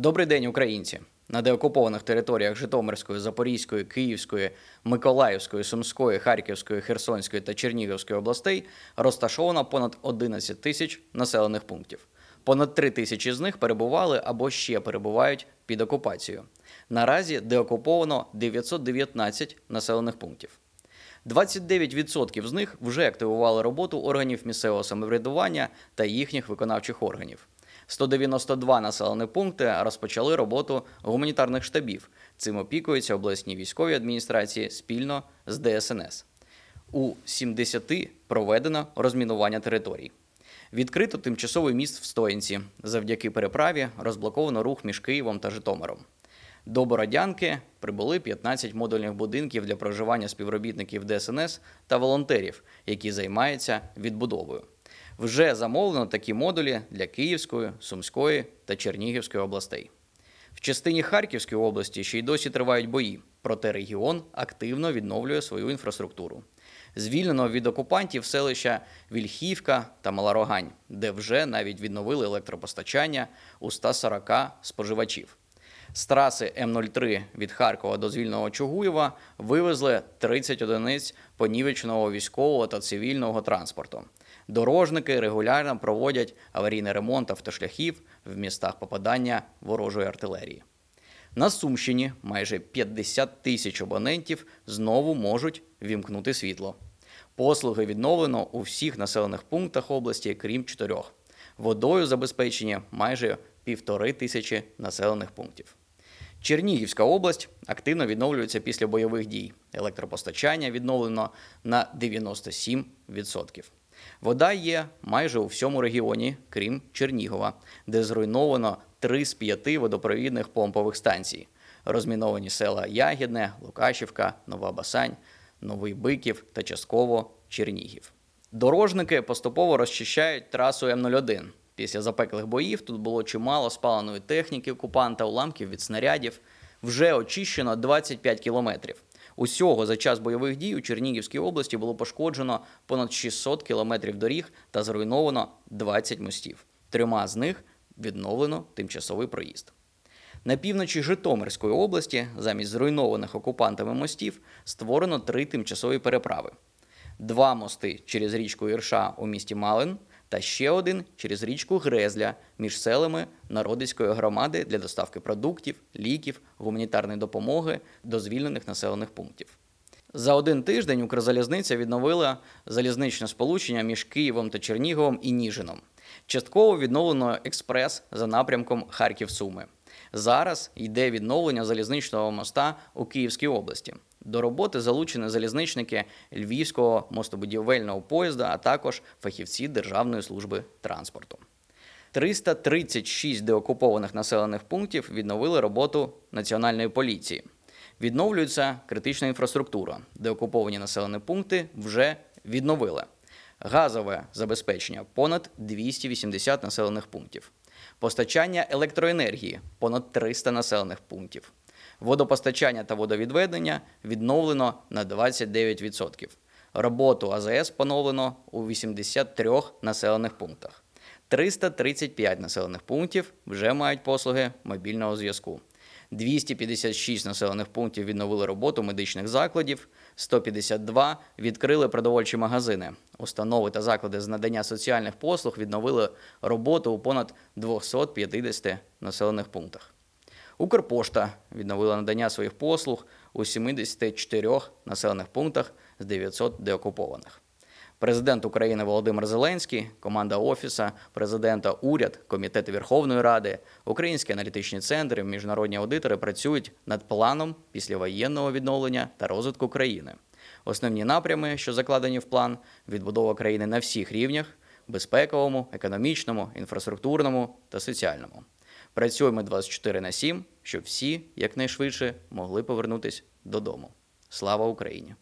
Добрий день, українці! На деокупованих територіях Житомирської, Запорізької, Київської, Миколаївської, Сумської, Харківської, Херсонської та Чернігівської областей розташовано понад 11 тисяч населених пунктів. Понад 3 тисячі з них перебували або ще перебувають під окупацією. Наразі деокуповано 919 населених пунктів. 29% з них вже активували роботу органів місцевого самоврядування та їхніх виконавчих органів. 192 населені пункти розпочали роботу гуманітарних штабів. Цим опікуються обласні військові адміністрації спільно з ДСНС. У 70 проведено розмінування територій. Відкрито тимчасовий міст в стоянці. Завдяки переправі розблоковано рух між Києвом та Житомиром. До Бородянки прибули 15 модульних будинків для проживання співробітників ДСНС та волонтерів, які займаються відбудовою. Вже замовлено такі модулі для Київської, Сумської та Чернігівської областей. В частині Харківської області ще й досі тривають бої, проте регіон активно відновлює свою інфраструктуру. Звільнено від окупантів селища Вільхівка та Маларогань, де вже навіть відновили електропостачання у 140 споживачів. З траси М03 від Харкова до звільного Чугуєва вивезли 30 одиниць понівечного військового та цивільного транспорту. Дорожники регулярно проводять аварійний ремонт автошляхів в містах попадання ворожої артилерії. На Сумщині майже 50 тисяч абонентів знову можуть вімкнути світло. Послуги відновлено у всіх населених пунктах області, крім чотирьох. Водою забезпечені майже півтори тисячі населених пунктів. Чернігівська область активно відновлюється після бойових дій. Електропостачання відновлено на 97%. Вода є майже у всьому регіоні, крім Чернігова, де зруйновано три з п'яти водопровідних помпових станцій. Розміновані села Ягідне, Лукашівка, Нова Басань, Новий Биків та частково Чернігів. Дорожники поступово розчищають трасу М01. Після запеклих боїв тут було чимало спаленої техніки окупанта, уламків від снарядів. Вже очищено 25 кілометрів. Усього за час бойових дій у Чернігівській області було пошкоджено понад 600 кілометрів доріг та зруйновано 20 мостів. Трьома з них відновлено тимчасовий проїзд. На півночі Житомирської області, замість зруйнованих окупантами мостів, створено три тимчасові переправи: два мости через річку Ірша у місті Малин та ще один через річку Грезля між селами народицької громади для доставки продуктів, ліків, гуманітарної допомоги до звільнених населених пунктів. За один тиждень Укрзалізниця відновила залізничне сполучення між Києвом та Черніговом і Ніжином. Частково відновлено експрес за напрямком Харків-Суми. Зараз йде відновлення залізничного моста у Київській області. До роботи залучені залізничники львівського мостобудівельного поїзда, а також фахівці Державної служби транспорту. 336 деокупованих населених пунктів відновили роботу національної поліції. Відновлюється критична інфраструктура, деокуповані населені пункти вже відновили. Газове забезпечення понад 280 населених пунктів, постачання електроенергії понад 300 населених пунктів. Водопостачання та водовідведення відновлено на 29%. Роботу АЗС поновлено у 83 населених пунктах. 335 населених пунктів вже мають послуги мобільного зв'язку. 256 населених пунктів відновили роботу медичних закладів, 152 відкрили продовольчі магазини. Установи та заклади з надання соціальних послуг відновили роботу у понад 250 населених пунктах. Укрпошта відновила надання своїх послуг у 74 населених пунктах з 900 деокупованих. Президент України Володимир Зеленський, команда Офіса, президента, уряд, комітет Верховної Ради, українські аналітичні центри, міжнародні аудитори працюють над планом післявоєнного відновлення та розвитку країни. Основні напрями, що закладені в план, відбудова країни на всіх рівнях: безпековому, економічному, інфраструктурному та соціальному. Працюємо 24 на 7, щоб всі якнайшвидше могли повернутися додому. Слава Україні!